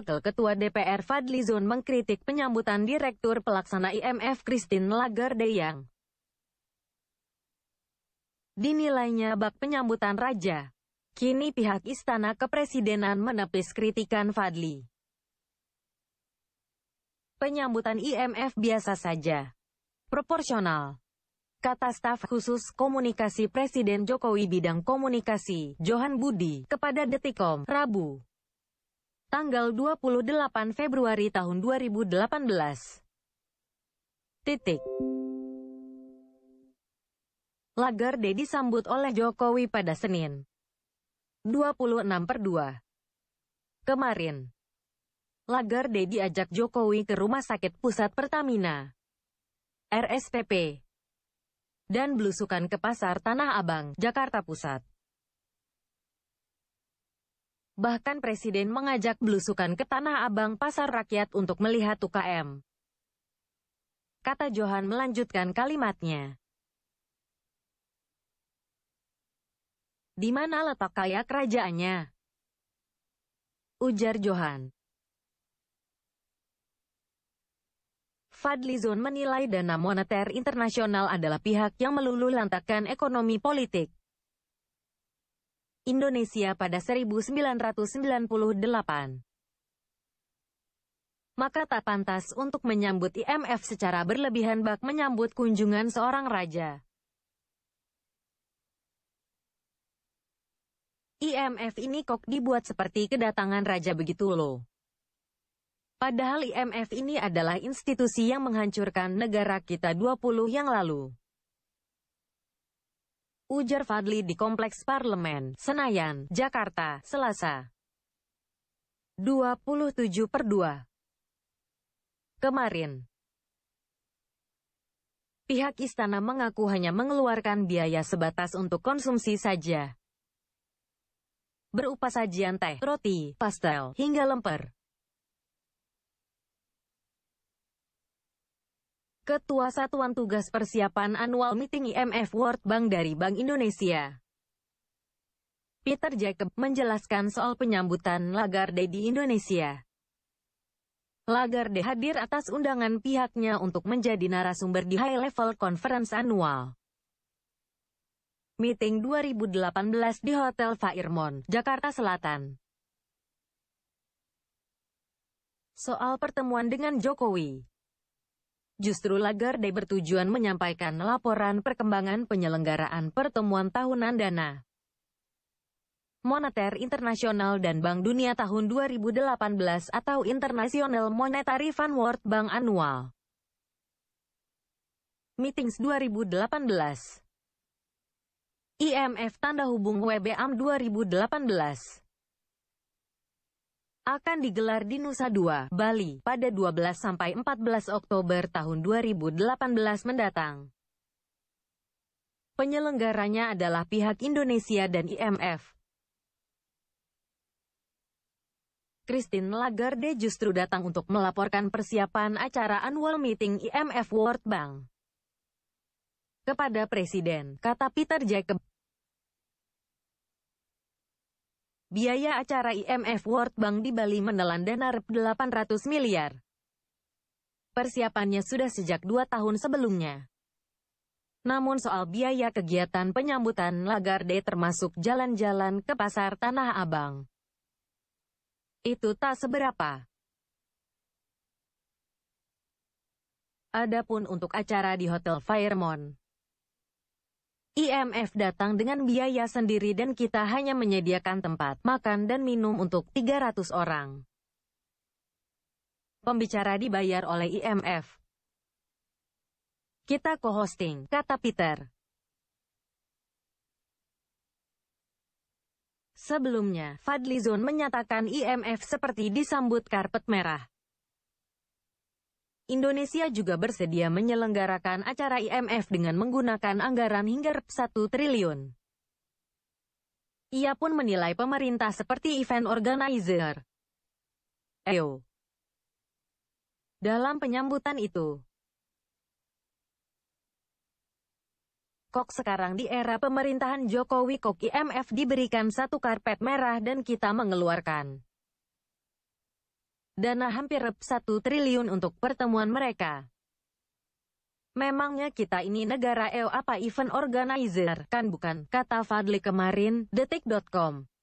Wakil Ketua DPR Fadli Zon mengkritik penyambutan Direktur Pelaksana IMF Christine Lagarde yang dinilainya bak penyambutan raja. Kini pihak Istana Kepresidenan menepis kritikan Fadli. Penyambutan IMF biasa saja. Proporsional. Kata staf khusus komunikasi Presiden Jokowi bidang komunikasi, Johan Budi, kepada Detikom, Rabu tanggal 28 Februari tahun 2018. Titik. Lagarde disambut oleh Jokowi pada Senin 26 per 2. Kemarin, Lagarde diajak Jokowi ke Rumah Sakit Pusat Pertamina, RSPP, dan belusukan ke Pasar Tanah Abang, Jakarta Pusat. Bahkan Presiden mengajak belusukan ke Tanah Abang Pasar Rakyat untuk melihat UKM. Kata Johan melanjutkan kalimatnya. Di mana letak kaya kerajaannya? Ujar Johan. Fadli Zon menilai dana moneter internasional adalah pihak yang melulu lantakan ekonomi politik. Indonesia pada 1998. Maka tak pantas untuk menyambut IMF secara berlebihan bak menyambut kunjungan seorang raja. IMF ini kok dibuat seperti kedatangan raja begitu loh. Padahal IMF ini adalah institusi yang menghancurkan negara kita 20 yang lalu ujar Fadli di Kompleks Parlemen, Senayan, Jakarta, Selasa. 27 per 2 Kemarin, pihak istana mengaku hanya mengeluarkan biaya sebatas untuk konsumsi saja berupa sajian teh, roti, pastel, hingga lemper. Ketua Satuan Tugas Persiapan Annual Meeting IMF World Bank dari Bank Indonesia. Peter Jacob menjelaskan soal penyambutan Lagarde di Indonesia. Lagarde hadir atas undangan pihaknya untuk menjadi narasumber di High Level Conference Annual. Meeting 2018 di Hotel Fairmont, Jakarta Selatan. Soal pertemuan dengan Jokowi Justru Lagarde bertujuan menyampaikan laporan perkembangan penyelenggaraan pertemuan tahunan dana moneter internasional dan Bank Dunia tahun 2018 atau International Monetary Fund World Bank Annual Meetings 2018 IMF Tanda Hubung WBAM 2018 akan digelar di Nusa Dua, Bali, pada 12-14 Oktober tahun 2018 mendatang. Penyelenggaranya adalah pihak Indonesia dan IMF. Christine Lagarde justru datang untuk melaporkan persiapan acara annual meeting IMF World Bank kepada Presiden, kata Peter Jacob. Biaya acara IMF World Bank di Bali menelan dana Rp 800 miliar. Persiapannya sudah sejak dua tahun sebelumnya. Namun soal biaya kegiatan penyambutan Lagarde termasuk jalan-jalan ke pasar Tanah Abang. Itu tak seberapa. Adapun untuk acara di Hotel Fairmont, IMF datang dengan biaya sendiri dan kita hanya menyediakan tempat makan dan minum untuk 300 orang. Pembicara dibayar oleh IMF. Kita co-hosting, kata Peter. Sebelumnya, Fadlizon menyatakan IMF seperti disambut karpet merah. Indonesia juga bersedia menyelenggarakan acara IMF dengan menggunakan anggaran hingga Rp 1 triliun. Ia pun menilai pemerintah seperti event organizer. EO. Dalam penyambutan itu, Kok sekarang di era pemerintahan Jokowi Kok IMF diberikan satu karpet merah dan kita mengeluarkan Dana hampir 1 triliun untuk pertemuan mereka. Memangnya kita ini negara EO apa event organizer, kan bukan, kata Fadli kemarin, detik.com.